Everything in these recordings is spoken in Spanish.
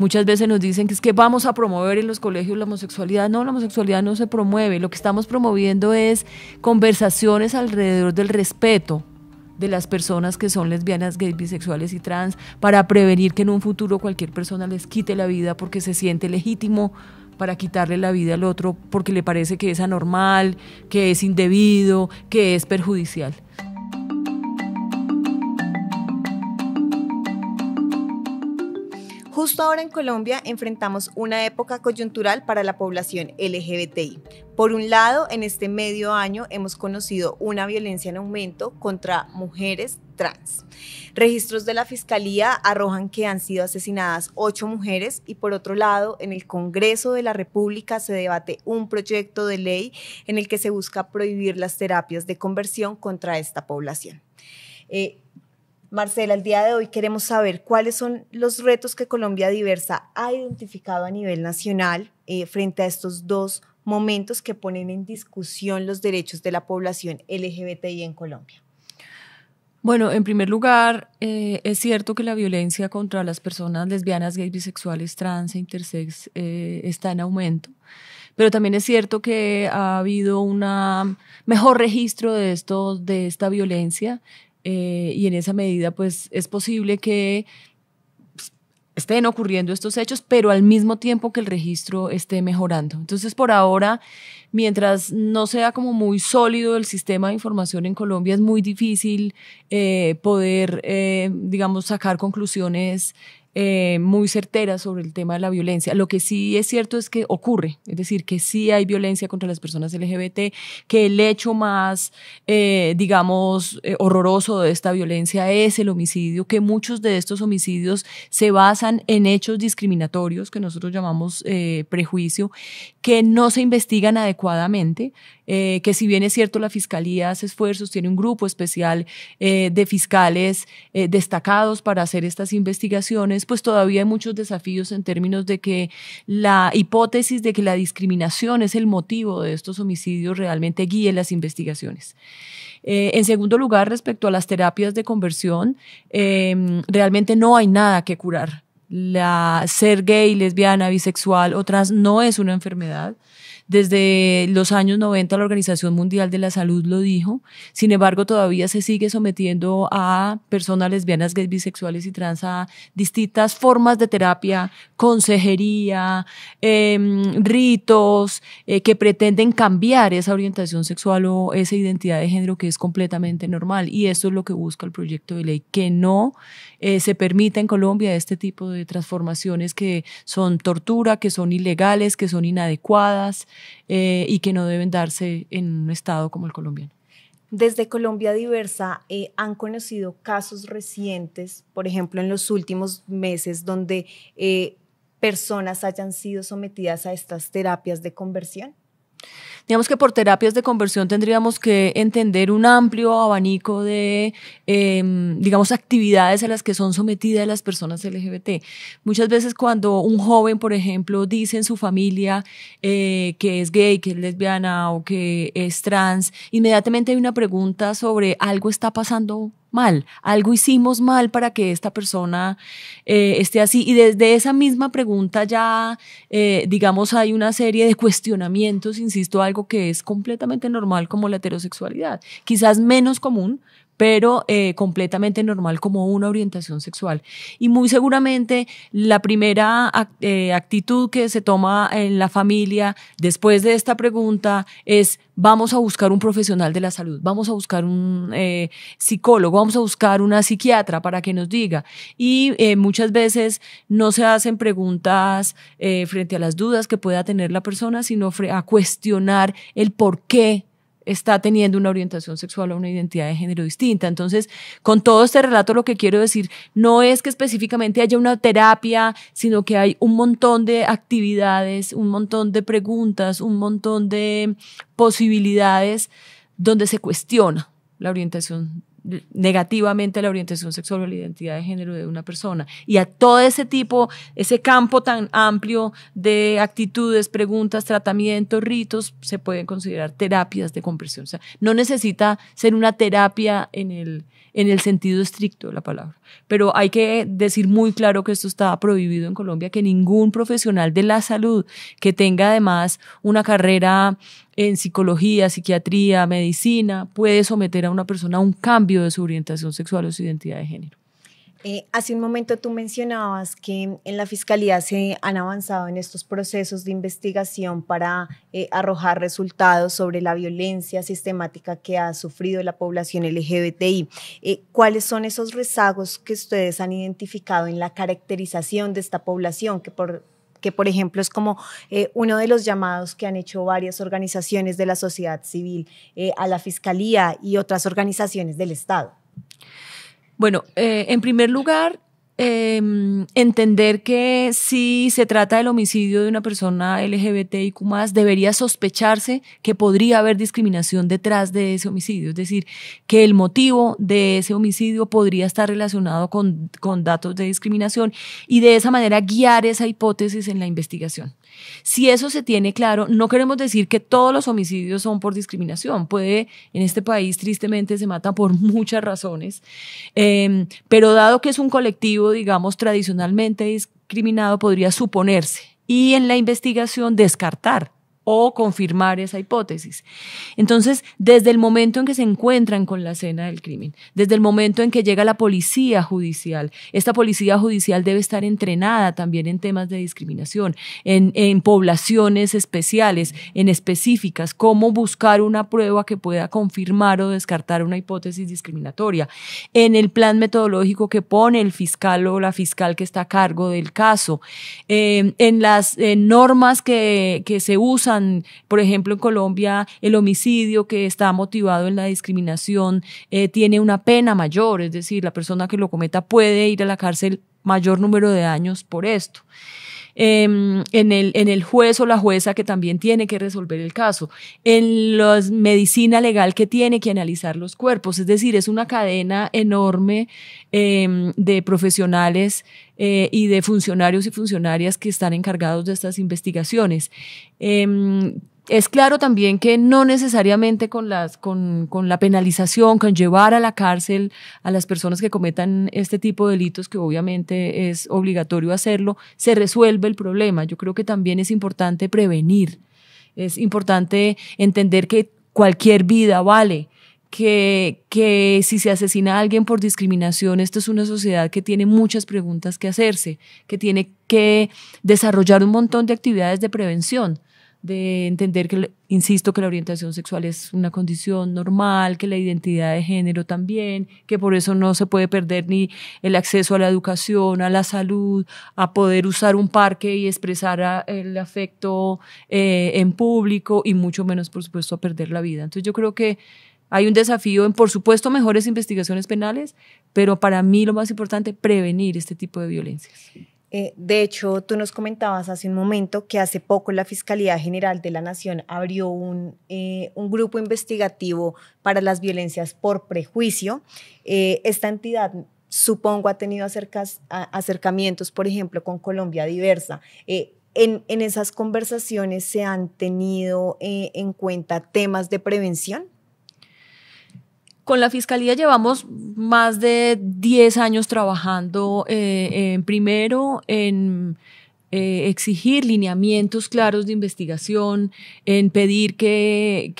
Muchas veces nos dicen que es que vamos a promover en los colegios la homosexualidad. No, la homosexualidad no se promueve. Lo que estamos promoviendo es conversaciones alrededor del respeto de las personas que son lesbianas, gays, bisexuales y trans para prevenir que en un futuro cualquier persona les quite la vida porque se siente legítimo para quitarle la vida al otro porque le parece que es anormal, que es indebido, que es perjudicial. Justo ahora en Colombia enfrentamos una época coyuntural para la población LGBTI. Por un lado, en este medio año hemos conocido una violencia en aumento contra mujeres trans. Registros de la Fiscalía arrojan que han sido asesinadas ocho mujeres y por otro lado, en el Congreso de la República se debate un proyecto de ley en el que se busca prohibir las terapias de conversión contra esta población. Eh, Marcela, al día de hoy queremos saber cuáles son los retos que Colombia Diversa ha identificado a nivel nacional eh, frente a estos dos momentos que ponen en discusión los derechos de la población LGBTI en Colombia. Bueno, en primer lugar, eh, es cierto que la violencia contra las personas lesbianas, gays, bisexuales, trans e intersex eh, está en aumento, pero también es cierto que ha habido un mejor registro de, de esta violencia eh, y en esa medida pues es posible que pues, estén ocurriendo estos hechos, pero al mismo tiempo que el registro esté mejorando. Entonces, por ahora, mientras no sea como muy sólido el sistema de información en Colombia, es muy difícil eh, poder, eh, digamos, sacar conclusiones eh, muy certera sobre el tema de la violencia. Lo que sí es cierto es que ocurre, es decir, que sí hay violencia contra las personas LGBT, que el hecho más, eh, digamos, eh, horroroso de esta violencia es el homicidio, que muchos de estos homicidios se basan en hechos discriminatorios, que nosotros llamamos prejuicio, que no se investigan adecuadamente, que si bien es cierto la Fiscalía hace esfuerzos, tiene un grupo especial de fiscales destacados para hacer estas investigaciones, pues todavía hay muchos desafíos en términos de que la hipótesis de que la discriminación es el motivo de estos homicidios realmente guíe las investigaciones. Eh, en segundo lugar, respecto a las terapias de conversión, em, realmente no hay nada que curar. La ser gay, lesbiana, bisexual o trans no es una enfermedad. Desde los años 90 la Organización Mundial de la Salud lo dijo, sin embargo todavía se sigue sometiendo a personas lesbianas, gays, bisexuales y trans a distintas formas de terapia, consejería, em, ritos eh, que pretenden cambiar esa orientación sexual o esa identidad de género que es completamente normal. Y esto es lo que busca el proyecto de ley, que no eh, se permita en Colombia este tipo de transformaciones que son tortura, que son ilegales, que son inadecuadas eh, y que no deben darse en un Estado como el colombiano. Desde Colombia Diversa eh, han conocido casos recientes, por ejemplo, en los últimos meses, donde personas hayan sido sometidas a estas terapias de conversión. Digamos que por terapias de conversión tendríamos que entender un amplio abanico de, em, digamos, actividades a las que son sometidas las personas LGBT. Muchas veces cuando un joven, por ejemplo, dice en su familia eh, que es gay, que es lesbiana o que es trans, inmediatamente hay una pregunta sobre algo está pasando mal, algo hicimos mal para que esta persona eh, esté así. Y desde esa misma pregunta ya, eh, digamos, hay una serie de cuestionamientos, insisto, algo que es completamente normal como la heterosexualidad, quizás menos común, pero eh, completamente normal como una orientación sexual. Y muy seguramente la primera eh, actitud que se toma en la familia después de esta pregunta es vamos a buscar un profesional de la salud, vamos a buscar un eh, psicólogo, vamos a buscar una psiquiatra para que nos diga. Y muchas veces no se hacen preguntas frente a las dudas que pueda tener la persona, sino a cuestionar el por qué está teniendo una orientación sexual o una identidad de género distinta. Entonces, con todo este relato lo que quiero decir no es que específicamente haya una terapia, sino que hay un montón de actividades, un montón de preguntas, un montón de posibilidades donde se cuestiona la orientación negativamente la orientación sexual o la identidad de género de una persona. Y a todo ese tipo, ese campo tan amplio de actitudes, preguntas, tratamientos, ritos, se pueden considerar terapias de compresión O sea, no necesita ser una terapia en el, en el sentido estricto de la palabra. Pero hay que decir muy claro que esto está prohibido en Colombia, que ningún profesional de la salud que tenga además una carrera en psicología, psiquiatría, medicina, puede someter a una persona a un cambio de su orientación sexual o su identidad de género. Eh, hace un momento tú mencionabas que en la Fiscalía se han avanzado en estos procesos de investigación para eh, arrojar resultados sobre la violencia sistemática que ha sufrido la población LGBTI. Eh, ¿Cuáles son esos rezagos que ustedes han identificado en la caracterización de esta población que por que por ejemplo es como uno de los llamados que han hecho varias organizaciones de la sociedad civil a la Fiscalía y otras organizaciones del Estado. Bueno, eh, en primer lugar, em, entender que si se trata del homicidio de una persona LGBTIQ, debería sospecharse que podría haber discriminación detrás de ese homicidio. Es decir, que el motivo de ese homicidio podría estar relacionado con datos de discriminación y de esa manera guiar esa hipótesis en la investigación. Si eso se tiene claro, no queremos decir que todos los homicidios son por discriminación. Puede, en este país tristemente se matan por muchas razones, em, pero dado que es un colectivo, digamos, tradicionalmente discriminado, podría suponerse y en la investigación descartar o confirmar esa hipótesis. Entonces, desde el momento en que se encuentran con la escena del crimen, desde el momento en que llega la policía judicial, esta policía judicial debe estar entrenada también en temas de discriminación, en, poblaciones especiales, en específicas, cómo buscar una prueba que pueda confirmar o descartar una hipótesis discriminatoria, en el plan metodológico que pone el fiscal o la fiscal que está a cargo del caso, eh, en las normas que se usan por ejemplo, en Colombia el homicidio que está motivado en la discriminación eh, tiene una pena mayor, es decir, la persona que lo cometa puede ir a la cárcel mayor número de años por esto. Em, en, el, juez o la jueza que también tiene que resolver el caso, en la medicina legal que tiene que analizar los cuerpos. Es decir, es una cadena enorme em, de profesionales eh, y de funcionarios y funcionarias que están encargados de estas investigaciones. Em, es claro también que no necesariamente con, la penalización, con llevar a la cárcel a las personas que cometan este tipo de delitos, que obviamente es obligatorio hacerlo, se resuelve el problema. Yo creo que también es importante prevenir, es importante entender que cualquier vida vale. Que, que, si se asesina a alguien por discriminación, esto es una sociedad que tiene muchas preguntas que hacerse, que tiene que desarrollar un montón de actividades de prevención de entender que, insisto, que la orientación sexual es una condición normal, que la identidad de género también, que por eso no se puede perder ni el acceso a la educación, a la salud, a poder usar un parque y expresar ah, el afecto eh, en público y mucho menos, por supuesto, a perder la vida. Entonces yo creo que hay un desafío en, por supuesto, mejores investigaciones penales, pero para mí lo más importante, prevenir este tipo de violencias. Eh, de hecho, tú nos comentabas hace un momento que hace poco la Fiscalía General de la Nación abrió un, eh, grupo investigativo para las violencias por prejuicio. Eh, esta entidad supongo ha tenido acercamientos, por ejemplo, con Colombia Diversa. en, esas conversaciones se han tenido en cuenta temas de prevención? Con la Fiscalía llevamos más de 10 años trabajando eh, primero en eh, exigir lineamientos claros de investigación, en pedir que,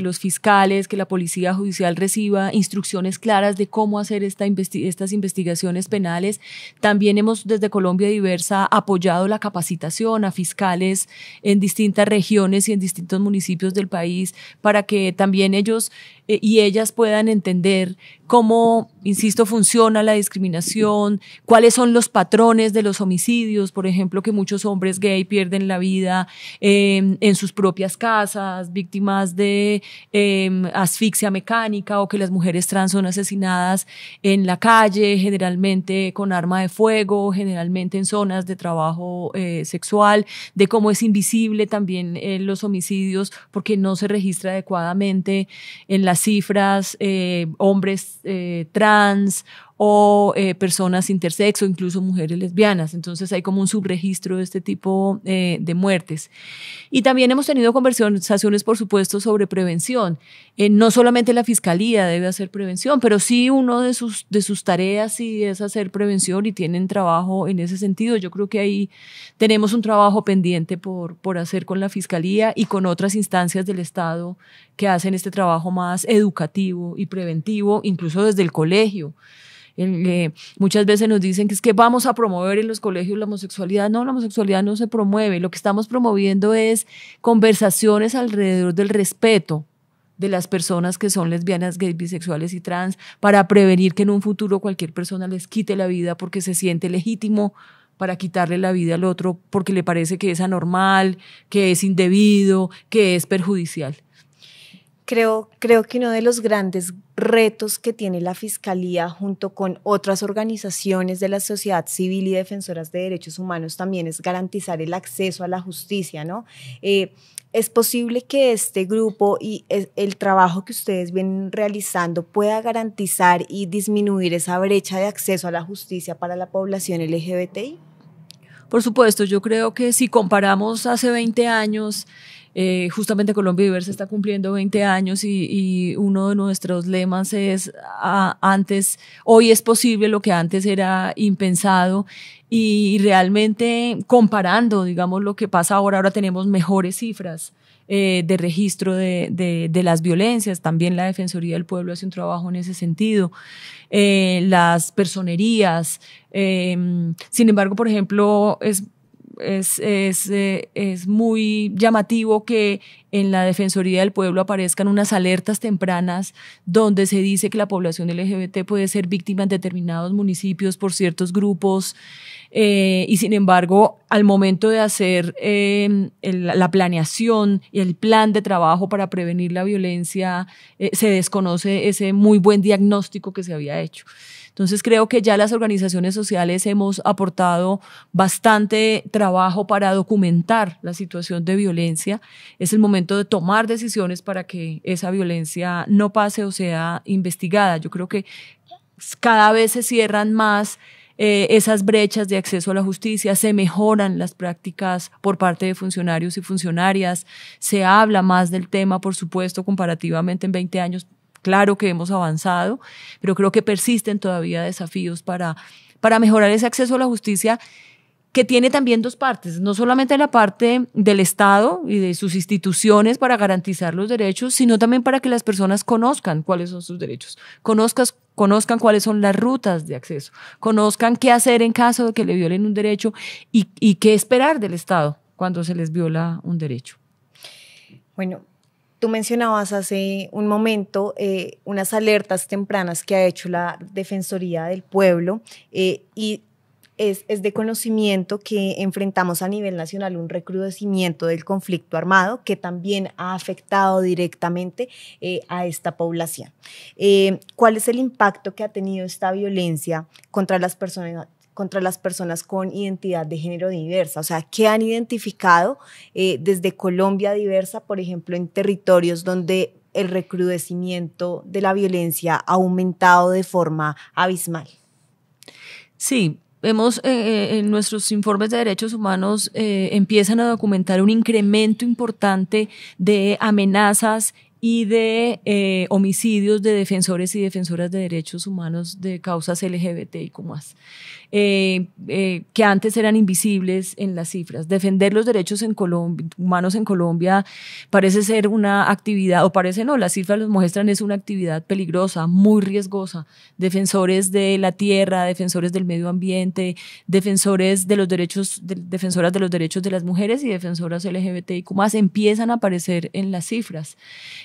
los fiscales, que la policía judicial reciba instrucciones claras de cómo hacer estas investigaciones penales. También hemos desde Colombia Diversa apoyado la capacitación a fiscales en distintas regiones y en distintos municipios del país para que también ellos eh, y ellas puedan entender cómo, insisto, funciona la discriminación, cuáles son los patrones de los homicidios, por ejemplo, que muchos hombres gay pierden la vida em, en sus propias casas, víctimas de em, asfixia mecánica o que las mujeres trans son asesinadas en la calle, generalmente con arma de fuego, generalmente en zonas de trabajo eh, sexual, de cómo es invisible también eh, los homicidios porque no se registra adecuadamente en la cifras, eh, hombres eh, trans, o eh, personas intersexo, incluso mujeres lesbianas. Entonces hay como un subregistro de este tipo eh, de muertes. Y también hemos tenido conversaciones, por supuesto, sobre prevención. Eh, no solamente la fiscalía debe hacer prevención, pero sí uno de sus, de sus tareas sí es hacer prevención y tienen trabajo en ese sentido. Yo creo que ahí tenemos un trabajo pendiente por, por hacer con la fiscalía y con otras instancias del Estado que hacen este trabajo más educativo y preventivo, incluso desde el colegio muchas veces nos dicen que es que vamos a promover en los colegios la homosexualidad. No, la homosexualidad no se promueve. Lo que estamos promoviendo es conversaciones alrededor del respeto de las personas que son lesbianas, gays, bisexuales y trans, para prevenir que en un futuro cualquier persona les quite la vida porque se siente legítimo para quitarle la vida al otro porque le parece que es anormal, que es indebido, que es perjudicial. Creo, que uno de los grandes retos que tiene la Fiscalía junto con otras organizaciones de la sociedad civil y defensoras de derechos humanos también es garantizar el acceso a la justicia, ¿no? Eh, es posible que este grupo y el trabajo que ustedes vienen realizando pueda garantizar y disminuir esa brecha de acceso a la justicia para la población LGBTI? Por supuesto, yo creo que si comparamos hace 20 años eh, justamente Colombia Diversa está cumpliendo 20 años y, uno de nuestros lemas es antes, hoy es posible lo que antes era impensado y realmente comparando, digamos, lo que pasa ahora, ahora tenemos mejores cifras. Eh, de registro de, las violencias. También la Defensoría del Pueblo hace un trabajo en ese sentido. Eh, las personerías. sin embargo, por ejemplo, es eh, es, muy llamativo que en la Defensoría del Pueblo aparezcan unas alertas tempranas donde se dice que la población LGBT puede ser víctima en determinados municipios por ciertos grupos eh, y sin embargo al momento de hacer em, la planeación y el plan de trabajo para prevenir la violencia eh, se desconoce ese muy buen diagnóstico que se había hecho. Entonces creo que ya las organizaciones sociales hemos aportado bastante trabajo para documentar la situación de violencia. Es el momento de tomar decisiones para que esa violencia no pase o sea investigada. Yo creo que cada vez se cierran más eh, esas brechas de acceso a la justicia, se mejoran las prácticas por parte de funcionarios y funcionarias, se habla más del tema, por supuesto, comparativamente en 20 años Claro que hemos avanzado, pero creo que persisten todavía desafíos para, para mejorar ese acceso a la justicia que tiene también dos partes, no solamente la parte del Estado y de sus instituciones para garantizar los derechos, sino también para que las personas conozcan cuáles son sus derechos, conozcan, conozcan cuáles son las rutas de acceso, conozcan qué hacer en caso de que le violen un derecho y, y qué esperar del Estado cuando se les viola un derecho. Bueno, Tú mencionabas hace un momento eh, unas alertas tempranas que ha hecho la Defensoría del Pueblo eh, y es, de conocimiento que enfrentamos a nivel nacional un recrudecimiento del conflicto armado que también ha afectado directamente eh, a esta población. ¿Cuál es el impacto que ha tenido esta violencia contra las personas, contra las personas con identidad de género diversa, o sea, ¿qué han identificado eh, desde Colombia diversa, por ejemplo, en territorios donde el recrudecimiento de la violencia ha aumentado de forma abismal. Sí, vemos eh, eh, en nuestros informes de derechos humanos empiezan a documentar un incremento importante de amenazas y de homicidios de defensores y defensoras de derechos humanos de causas LGBT y como más. Eh, eh, que antes eran invisibles en las cifras. Defender los derechos humanos en Colombia parece ser una actividad, o parece no, las cifras los muestran, es una actividad peligrosa, muy riesgosa. Defensores de la tierra, defensores del medio ambiente, defensores de los derechos, defensoras de los derechos de las mujeres y defensoras LGBTIQ más empiezan a aparecer en las cifras.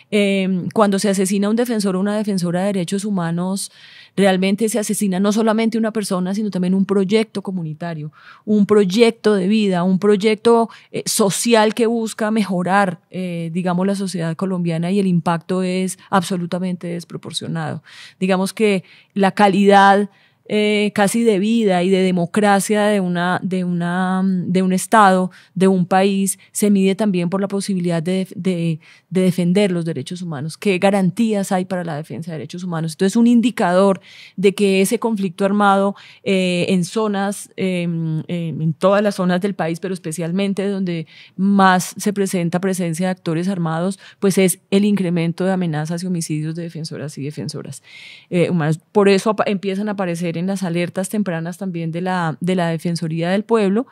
Em, cuando se asesina un defensor o una defensora de derechos humanos, Realmente se asesina no solamente una persona, sino también un proyecto comunitario, un proyecto de vida, un proyecto eh, social que busca mejorar, eh, digamos, la sociedad colombiana y el impacto es absolutamente desproporcionado. Digamos que la calidad eh, casi de vida y de democracia de, una, de, una, mm, de un Estado, de un país, se mide también por la posibilidad de, defender los derechos humanos, qué garantías hay para la defensa de derechos humanos. Entonces, un indicador de que ese conflicto armado eh, en zonas, em, em, en todas las zonas del país, pero especialmente donde más se presenta presencia de actores armados, pues es el incremento de amenazas y homicidios de defensoras y defensoras eh, humanos. Por eso empiezan a aparecer en las alertas tempranas también de la, de la Defensoría del Pueblo.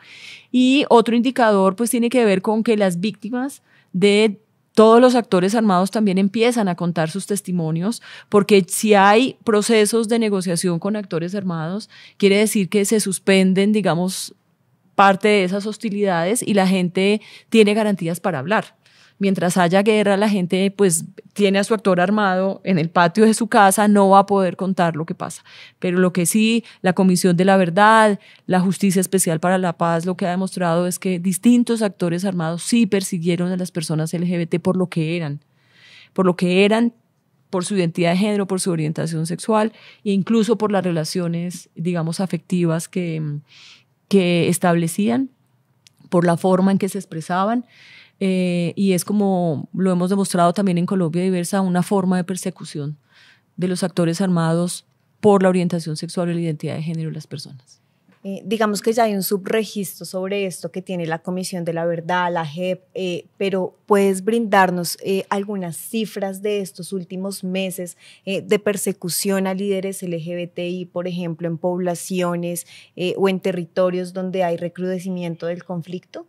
Y otro indicador pues tiene que ver con que las víctimas de todos los actores armados también empiezan a contar sus testimonios, porque si hay procesos de negociación con actores armados, quiere decir que se suspenden, digamos, parte de esas hostilidades y la gente tiene garantías para hablar mientras haya guerra, la gente pues tiene a su actor armado en el patio de su casa, no va a poder contar lo que pasa. Pero lo que sí, la Comisión de la Verdad, la Justicia Especial para la Paz, lo que ha demostrado es que distintos actores armados sí persiguieron a las personas LGBT por lo que eran, por lo que eran por su identidad de género, por su orientación sexual, e incluso por las relaciones, digamos, afectivas que, que establecían, por la forma en que se expresaban. Eh, y es como lo hemos demostrado también en Colombia diversa, una forma de persecución de los actores armados por la orientación sexual o la identidad de género de las personas. Eh, digamos que ya hay un subregistro sobre esto que tiene la Comisión de la Verdad, la JEP, eh, pero puedes brindarnos algunas cifras de estos últimos meses de persecución a líderes LGBTI, por ejemplo, en poblaciones o en territorios donde hay recrudecimiento del conflicto.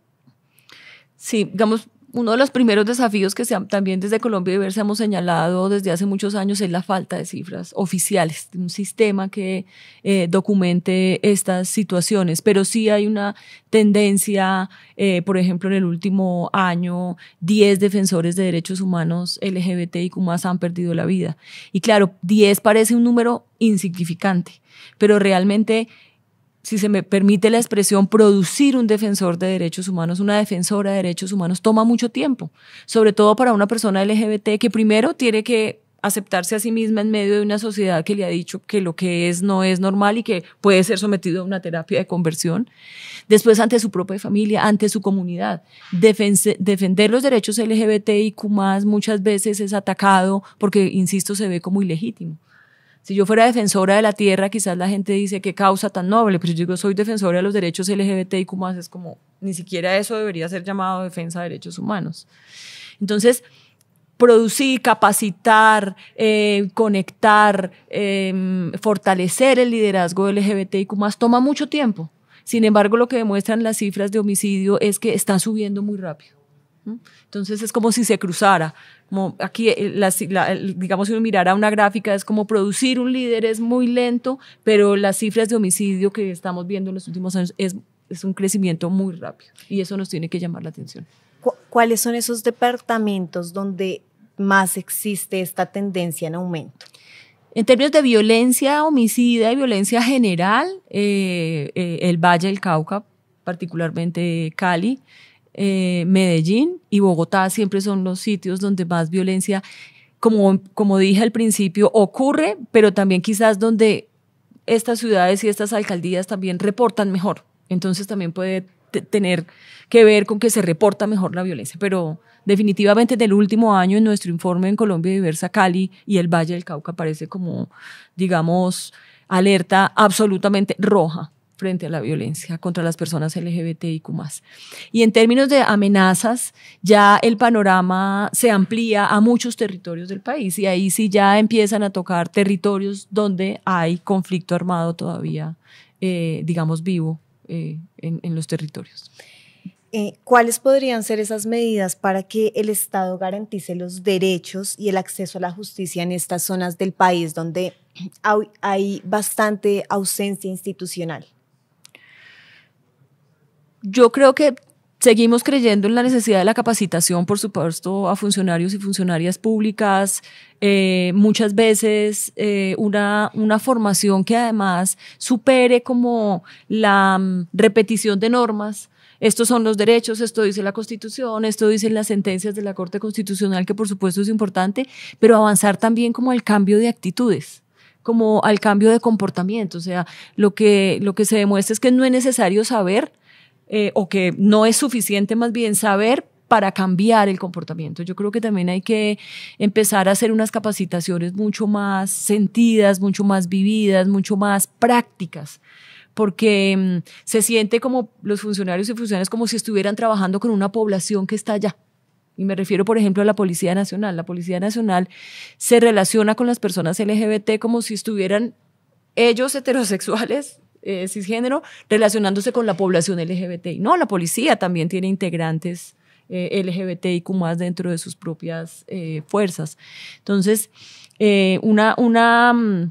Sí, digamos, uno de los primeros desafíos que también desde Colombia y Diversa hemos señalado desde hace muchos años es la falta de cifras oficiales, de un sistema que eh, documente estas situaciones. Pero sí hay una tendencia, eh, por ejemplo, en el último año, 10 defensores de derechos humanos LGBT y más han perdido la vida. Y claro, 10 parece un número insignificante, pero realmente si se me permite la expresión, producir un defensor de derechos humanos, una defensora de derechos humanos, toma mucho tiempo, sobre todo para una persona LGBT que primero tiene que aceptarse a sí misma en medio de una sociedad que le ha dicho que lo que es no es normal y que puede ser sometido a una terapia de conversión. Después ante su propia familia, ante su comunidad. defender los derechos LGBTIQ muchas veces es atacado porque, insisto, se ve como ilegítimo. Si yo fuera defensora de la tierra, quizás la gente dice qué causa tan noble, pero yo digo soy defensora de los derechos LGBT y como es como ni siquiera eso debería ser llamado defensa de derechos humanos. Entonces, producir, capacitar, eh, conectar, em, fortalecer el liderazgo LGBT y más toma mucho tiempo. Sin embargo, lo que demuestran las cifras de homicidio es que están subiendo muy rápido. Entonces es como si se cruzara, aquí, eh, la, digamos, si uno mirara una gráfica, es como producir un líder es muy lento, pero las cifras de homicidio que estamos viendo en los últimos años es, es un crecimiento muy rápido y eso nos tiene que llamar la atención. ¿Cuáles son esos departamentos donde más existe esta tendencia en aumento? En términos de violencia homicida y violencia general, eh, eh, el Valle del Cauca, particularmente Cali, eh, Medellín y Bogotá siempre son los sitios donde más violencia, como, como dije al principio, ocurre, pero también quizás donde estas ciudades y estas alcaldías también reportan mejor. Entonces también puede tener que ver con que se reporta mejor la violencia, pero definitivamente en el último año en nuestro informe en Colombia Diversa Cali y el Valle del Cauca aparece como, digamos, alerta absolutamente roja frente a la violencia contra las personas LGBTIQ. Y en términos de amenazas, ya el panorama se amplía a muchos territorios del país y ahí sí ya empiezan a tocar territorios donde hay conflicto armado todavía, eh, digamos, vivo eh, en, los territorios. Eh, ¿Cuáles podrían ser esas medidas para que el Estado garantice los derechos y el acceso a la justicia en estas zonas del país donde hay bastante ausencia institucional? yo creo que seguimos creyendo en la necesidad de la capacitación, por supuesto, a funcionarios y funcionarias públicas. Eh, muchas veces eh, una, una formación que además supere como la mm, repetición de normas. Estos son los derechos, esto dice la Constitución, esto dicen las sentencias de la Corte Constitucional, que por supuesto es importante, pero avanzar también como el cambio de actitudes como al cambio de comportamiento. O sea, lo que, lo que se demuestra es que no es necesario saber eh, o que no es suficiente más bien saber para cambiar el comportamiento. Yo creo que también hay que empezar a hacer unas capacitaciones mucho más sentidas, mucho más vividas, mucho más prácticas porque mm, se siente como los funcionarios y funcionarias como si estuvieran trabajando con una población que está allá. Y me refiero, por ejemplo, a la Policía Nacional. La Policía Nacional se relaciona con las personas LGBT como si estuvieran ellos heterosexuales eh, cisgénero relacionándose con la población LGBTI. No, la policía también tiene integrantes eh, LGBT LGBTIQ más dentro de sus propias eh, fuerzas. Entonces, mm, una,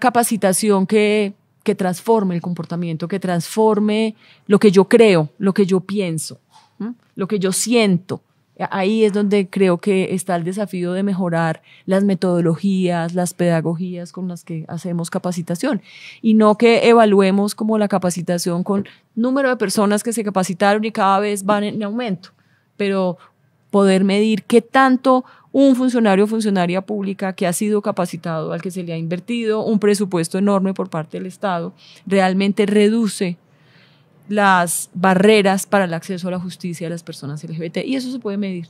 capacitación que, transforme el comportamiento, que transforme lo que yo creo, lo que yo pienso, lo que yo siento. Ahí es donde creo que está el desafío de mejorar las metodologías, las pedagogías con las que hacemos capacitación y no que evaluemos como la capacitación con número de personas que se capacitaron y cada vez van en aumento, pero poder medir qué tanto un funcionario o funcionaria pública que ha sido capacitado, al que se le ha invertido un presupuesto enorme por parte del Estado, realmente reduce las barreras para el acceso a la justicia de las personas LGBT y eso se puede medir.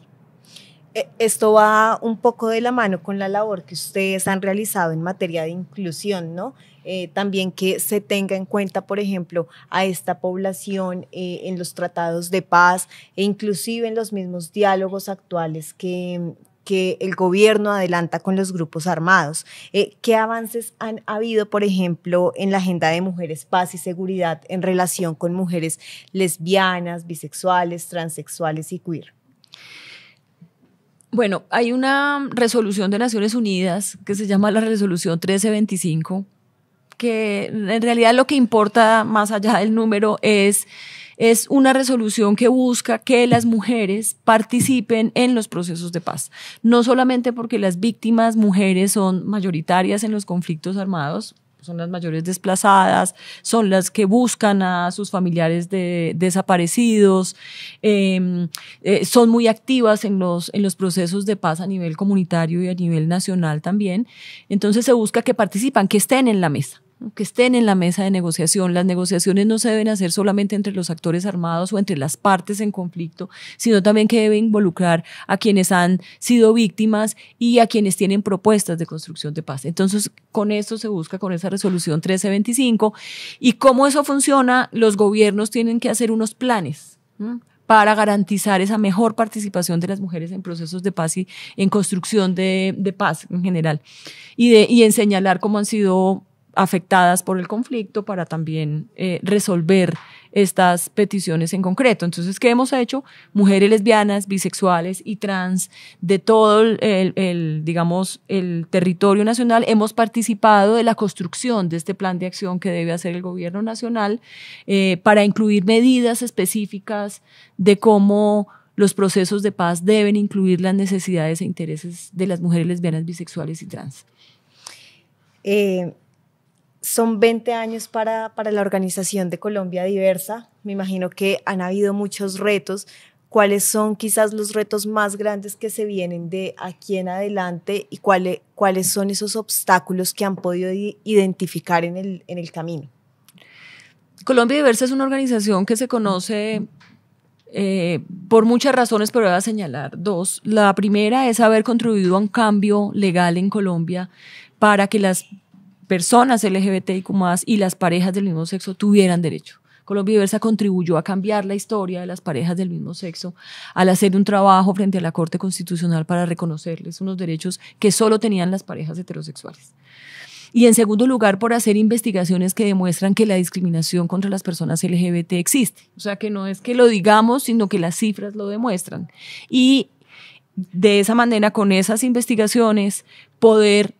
Eh, esto va un poco de la mano con la labor que ustedes han realizado en materia de inclusión, ¿no? Eh, también que se tenga en cuenta, por ejemplo, a esta población eh, en los tratados de paz e inclusive en los mismos diálogos actuales que, que el gobierno adelanta con los grupos armados. Eh, ¿Qué avances han habido, por ejemplo, en la agenda de mujeres, paz y seguridad en relación con mujeres lesbianas, bisexuales, transexuales y queer? Bueno, hay una resolución de Naciones Unidas que se llama la resolución 1325, que en realidad lo que importa más allá del número es es una resolución que busca que las mujeres participen en los procesos de paz. No solamente porque las víctimas mujeres son mayoritarias en los conflictos armados, son las mayores desplazadas, son las que buscan a sus familiares desaparecidos, em, eh, son muy activas en los, en los procesos de paz a nivel comunitario y a nivel nacional también. Entonces se busca que participan, que estén en la mesa que estén en la mesa de negociación. Las negociaciones no se deben hacer solamente entre los actores armados o entre las partes en conflicto, sino también que deben involucrar a quienes han sido víctimas y a quienes tienen propuestas de construcción de paz. Entonces, con esto se busca, con esa resolución 1325. ¿Y cómo eso funciona? Los gobiernos tienen que hacer unos planes. para garantizar esa mejor participación de las mujeres en procesos de paz y en construcción de, paz en general y, de, y en señalar cómo han sido afectadas por el conflicto para también eh, resolver estas peticiones en concreto. Entonces, ¿qué hemos hecho? Mujeres lesbianas, bisexuales y trans de todo el, digamos, el territorio nacional hemos participado de la construcción de este plan de acción que debe hacer el gobierno nacional eh, para incluir medidas específicas de cómo los procesos de paz deben incluir las necesidades e intereses de las mujeres lesbianas, bisexuales y trans. Eh, son 20 años para, la organización de Colombia Diversa. Me imagino que han habido muchos retos. ¿Cuáles son quizás los retos más grandes que se vienen de aquí en adelante y cuáles, cuáles son esos obstáculos que han podido identificar en el, camino? Colombia Diversa es una organización que se conoce eh, por muchas razones, pero voy a señalar dos. La primera es haber contribuido a un cambio legal en Colombia para que las personas LGBTIQ y las parejas del mismo sexo tuvieran derecho. Colombia Diversa contribuyó a cambiar la historia de las parejas del mismo sexo al hacer un trabajo frente a la Corte Constitucional para reconocerles unos derechos que solo tenían las parejas heterosexuales. Y en segundo lugar, por hacer investigaciones que demuestran que la discriminación contra las personas LGBT existe. O sea, que no es que lo digamos, sino que las cifras lo demuestran. Y de esa manera, con esas investigaciones, poder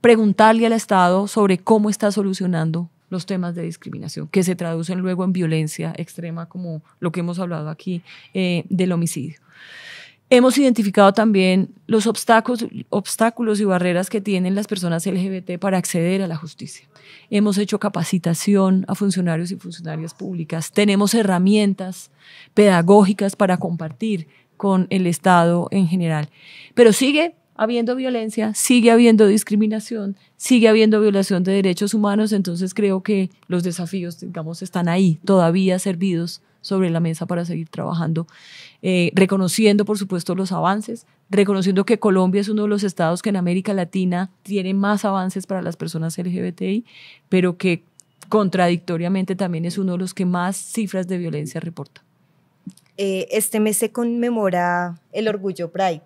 preguntarle al Estado sobre cómo está solucionando los temas de discriminación, que se traducen luego en violencia extrema, como lo que hemos hablado aquí eh, del homicidio. Hemos identificado también los obstáculos, obstáculos y barreras que tienen las personas LGBT para acceder a la justicia. Hemos hecho capacitación a funcionarios y funcionarias públicas. Tenemos herramientas pedagógicas para compartir con el Estado en general. Pero sigue habiendo violencia, sigue habiendo discriminación, sigue habiendo violación de derechos humanos, entonces creo que los desafíos, digamos, están ahí, todavía servidos sobre la mesa para seguir trabajando, eh, reconociendo, por supuesto, los avances, reconociendo que Colombia es uno de los estados que en América Latina tiene más avances para las personas LGBTI, pero que contradictoriamente también es uno de los que más cifras de violencia reporta. Eh, este mes se conmemora el orgullo Pride.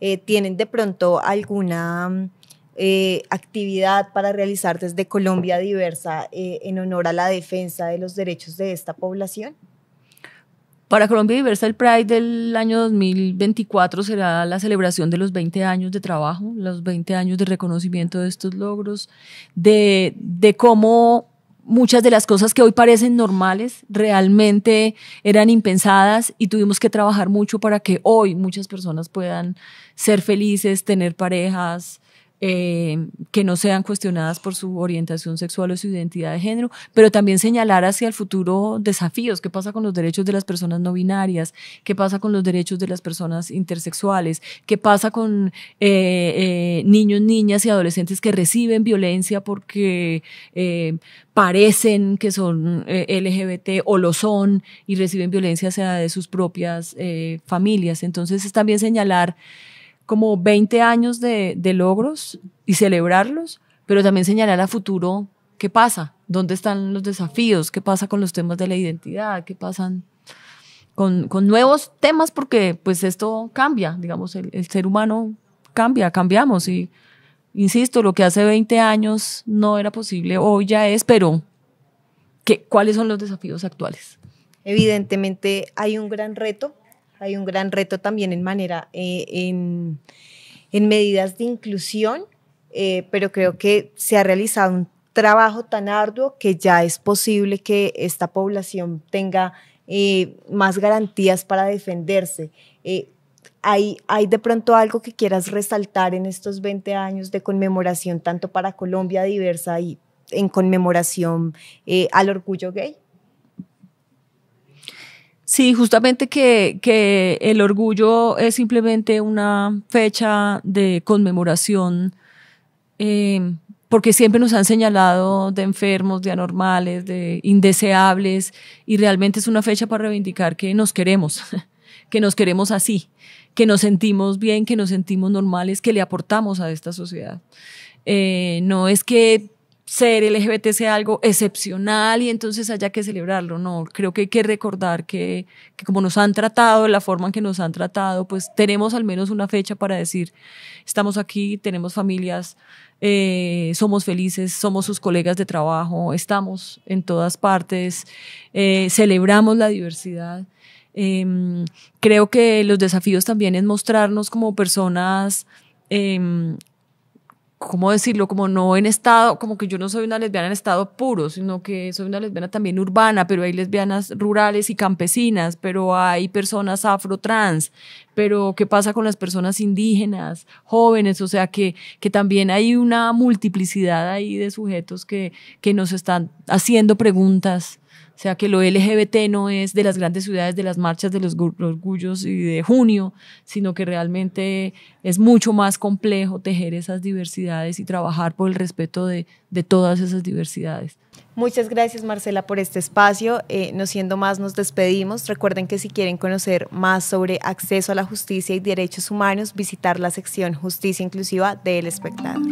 Eh, tienen de pronto alguna eh, actividad para realizar desde Colombia Diversa eh, en honor a la defensa de los derechos de esta población? Para Colombia Diversa, el Pride del año 2024 será la celebración de los 20 años de trabajo, los 20 años de reconocimiento de estos logros, de cómo muchas de las cosas que hoy parecen normales realmente eran impensadas y tuvimos que trabajar mucho para que hoy muchas personas puedan ser felices, tener parejas, eh, que no sean cuestionadas por su orientación sexual o su identidad de género, pero también señalar hacia el futuro desafíos, qué pasa con los derechos de las personas no binarias, qué pasa con los derechos de las personas intersexuales, qué pasa con eh, eh, niños, niñas y adolescentes que reciben violencia porque parecen que son LGBT o lo son y reciben violencia sea de sus propias familias. Entonces es también señalar como 20 años de, logros y celebrarlos, pero también señalar a futuro qué pasa, dónde están los desafíos, qué pasa con los temas de la identidad, qué pasan con, nuevos temas, porque pues esto cambia, digamos, el, ser humano cambia, cambiamos y insisto, lo que hace 20 años no era posible, hoy ya es, pero ¿qué, ¿cuáles son los desafíos actuales? Evidentemente hay un gran reto hay un gran reto también en manera, eh, en, medidas de inclusión, eh, pero creo que se ha realizado un trabajo tan arduo que ya es posible que esta población tenga eh, más garantías para defenderse. Hay, ¿Hay, de pronto algo que quieras resaltar en estos 20 años de conmemoración, tanto para Colombia diversa y en conmemoración al orgullo gay? Sí, justamente que, el orgullo es simplemente una fecha de conmemoración, eh, porque siempre nos han señalado de enfermos, de anormales, de indeseables, y realmente es una fecha para reivindicar que nos queremos, que nos queremos así, que nos sentimos bien, que nos sentimos normales, que le aportamos a esta sociedad. Eh, no es que ser LGBT sea algo excepcional y entonces haya que celebrarlo. No, creo que hay que recordar que, como nos han tratado, la forma en que nos han tratado, pues tenemos al menos una fecha para decir, estamos aquí, tenemos familias, eh, somos felices, somos sus colegas de trabajo, estamos en todas partes, eh, celebramos la diversidad. Em, creo que los desafíos también es mostrarnos como personas em, ¿cómo decirlo? Como no en estado, como que yo no soy una lesbiana en estado puro, sino que soy una lesbiana también urbana, pero hay lesbianas rurales y campesinas, pero hay personas afrotrans, pero ¿qué pasa con las personas indígenas, jóvenes? O sea, que, que también hay una multiplicidad ahí de sujetos que, que nos están haciendo preguntas o sea, que lo LGBT no es de las grandes ciudades, de las marchas, de los orgullos y de junio, sino que realmente es mucho más complejo tejer esas diversidades y trabajar por el respeto de, todas esas diversidades. Muchas gracias Marcela por este espacio. Eh, no siendo más, nos despedimos. Recuerden que si quieren conocer más sobre acceso a la justicia y derechos humanos, visitar la sección Justicia Inclusiva del espectáculo.